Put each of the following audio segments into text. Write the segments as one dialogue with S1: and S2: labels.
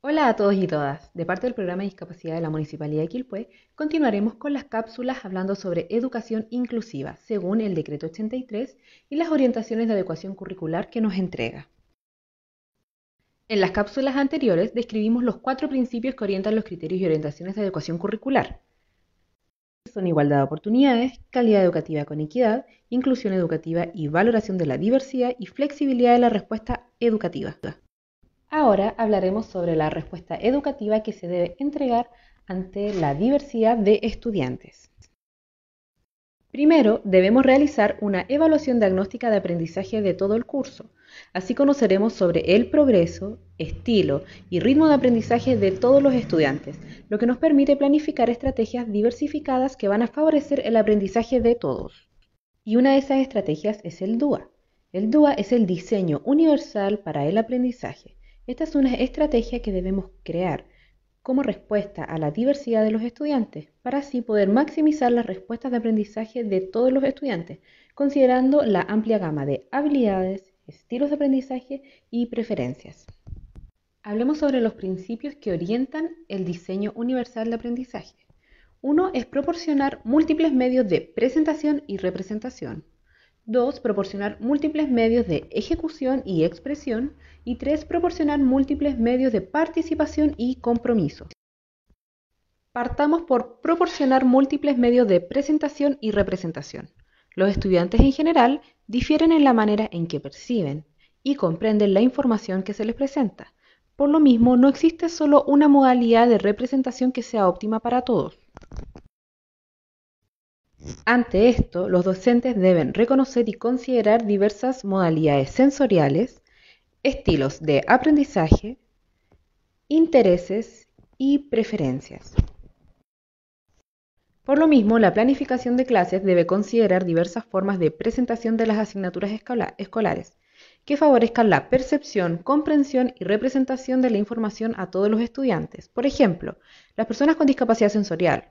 S1: Hola a todos y todas. De parte del programa de discapacidad de la Municipalidad de Quilpué, continuaremos con las cápsulas hablando sobre educación inclusiva, según el decreto 83 y las orientaciones de adecuación curricular que nos entrega. En las cápsulas anteriores describimos los cuatro principios que orientan los criterios y orientaciones de adecuación curricular. Son igualdad de oportunidades, calidad educativa con equidad, inclusión educativa y valoración de la diversidad y flexibilidad de la respuesta educativa. Ahora hablaremos sobre la respuesta educativa que se debe entregar ante la diversidad de estudiantes. Primero, debemos realizar una evaluación diagnóstica de aprendizaje de todo el curso. Así conoceremos sobre el progreso, estilo y ritmo de aprendizaje de todos los estudiantes, lo que nos permite planificar estrategias diversificadas que van a favorecer el aprendizaje de todos. Y una de esas estrategias es el DUA. El DUA es el diseño universal para el aprendizaje. Esta es una estrategia que debemos crear como respuesta a la diversidad de los estudiantes, para así poder maximizar las respuestas de aprendizaje de todos los estudiantes, considerando la amplia gama de habilidades, estilos de aprendizaje y preferencias. Hablemos sobre los principios que orientan el diseño universal de aprendizaje. Uno es proporcionar múltiples medios de presentación y representación. 2. Proporcionar múltiples medios de ejecución y expresión. Y 3. Proporcionar múltiples medios de participación y compromiso. Partamos por proporcionar múltiples medios de presentación y representación. Los estudiantes en general difieren en la manera en que perciben y comprenden la información que se les presenta. Por lo mismo, no existe solo una modalidad de representación que sea óptima para todos. Ante esto, los docentes deben reconocer y considerar diversas modalidades sensoriales, estilos de aprendizaje, intereses y preferencias. Por lo mismo, la planificación de clases debe considerar diversas formas de presentación de las asignaturas escolares que favorezcan la percepción, comprensión y representación de la información a todos los estudiantes. Por ejemplo, las personas con discapacidad sensorial,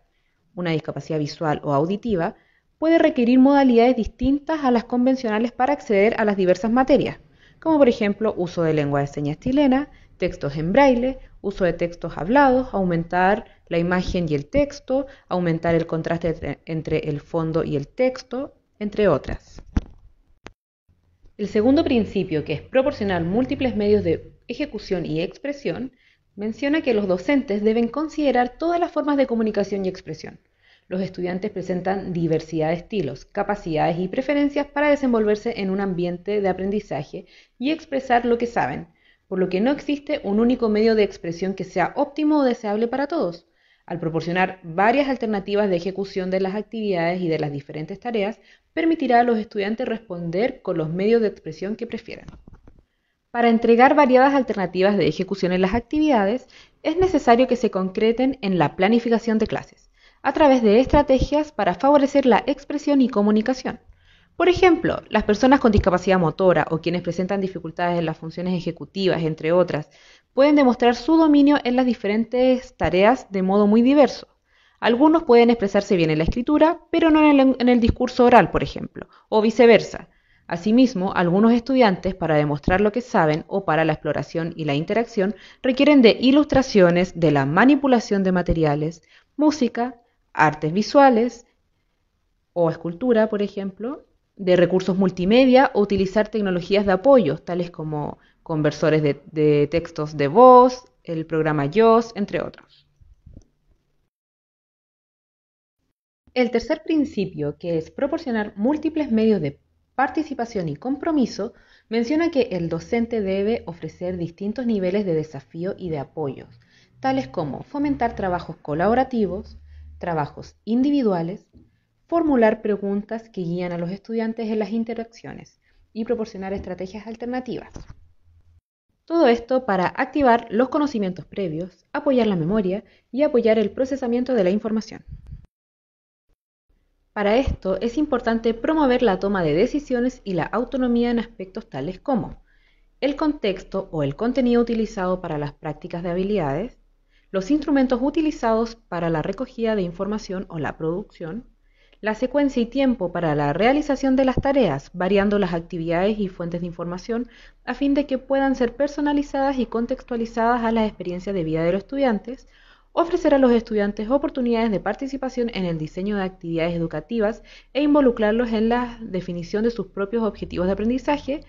S1: una discapacidad visual o auditiva, puede requerir modalidades distintas a las convencionales para acceder a las diversas materias, como por ejemplo uso de lengua de señas chilena, textos en braille, uso de textos hablados, aumentar la imagen y el texto, aumentar el contraste entre el fondo y el texto, entre otras. El segundo principio, que es proporcionar múltiples medios de ejecución y expresión, menciona que los docentes deben considerar todas las formas de comunicación y expresión, los estudiantes presentan diversidad de estilos, capacidades y preferencias para desenvolverse en un ambiente de aprendizaje y expresar lo que saben, por lo que no existe un único medio de expresión que sea óptimo o deseable para todos. Al proporcionar varias alternativas de ejecución de las actividades y de las diferentes tareas, permitirá a los estudiantes responder con los medios de expresión que prefieran. Para entregar variadas alternativas de ejecución en las actividades, es necesario que se concreten en la planificación de clases a través de estrategias para favorecer la expresión y comunicación. Por ejemplo, las personas con discapacidad motora o quienes presentan dificultades en las funciones ejecutivas, entre otras, pueden demostrar su dominio en las diferentes tareas de modo muy diverso. Algunos pueden expresarse bien en la escritura, pero no en el, discurso oral, por ejemplo, o viceversa. Asimismo, algunos estudiantes, para demostrar lo que saben o para la exploración y la interacción, requieren de ilustraciones, de la manipulación de materiales, música, artes visuales o escultura, por ejemplo, de recursos multimedia o utilizar tecnologías de apoyo, tales como conversores de, textos de voz, el programa YOS, entre otros. El tercer principio, que es proporcionar múltiples medios de participación y compromiso, menciona que el docente debe ofrecer distintos niveles de desafío y de apoyo, tales como fomentar trabajos colaborativos, trabajos individuales, formular preguntas que guían a los estudiantes en las interacciones y proporcionar estrategias alternativas. Todo esto para activar los conocimientos previos, apoyar la memoria y apoyar el procesamiento de la información. Para esto es importante promover la toma de decisiones y la autonomía en aspectos tales como el contexto o el contenido utilizado para las prácticas de habilidades, los instrumentos utilizados para la recogida de información o la producción, la secuencia y tiempo para la realización de las tareas, variando las actividades y fuentes de información a fin de que puedan ser personalizadas y contextualizadas a las experiencias de vida de los estudiantes, ofrecer a los estudiantes oportunidades de participación en el diseño de actividades educativas e involucrarlos en la definición de sus propios objetivos de aprendizaje,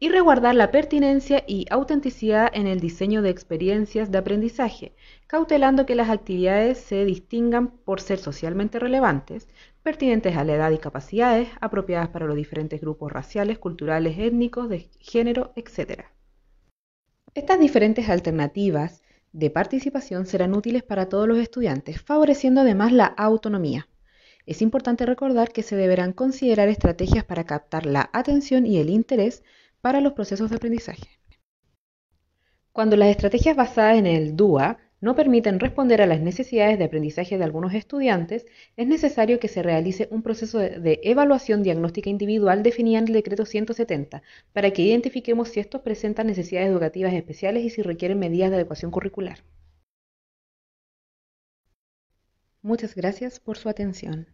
S1: y reguardar la pertinencia y autenticidad en el diseño de experiencias de aprendizaje, cautelando que las actividades se distingan por ser socialmente relevantes, pertinentes a la edad y capacidades, apropiadas para los diferentes grupos raciales, culturales, étnicos, de género, etc. Estas diferentes alternativas de participación serán útiles para todos los estudiantes, favoreciendo además la autonomía. Es importante recordar que se deberán considerar estrategias para captar la atención y el interés para los procesos de aprendizaje. Cuando las estrategias basadas en el DUA no permiten responder a las necesidades de aprendizaje de algunos estudiantes, es necesario que se realice un proceso de evaluación diagnóstica individual definida en el decreto 170 para que identifiquemos si estos presentan necesidades educativas especiales y si requieren medidas de adecuación curricular. Muchas gracias por su atención.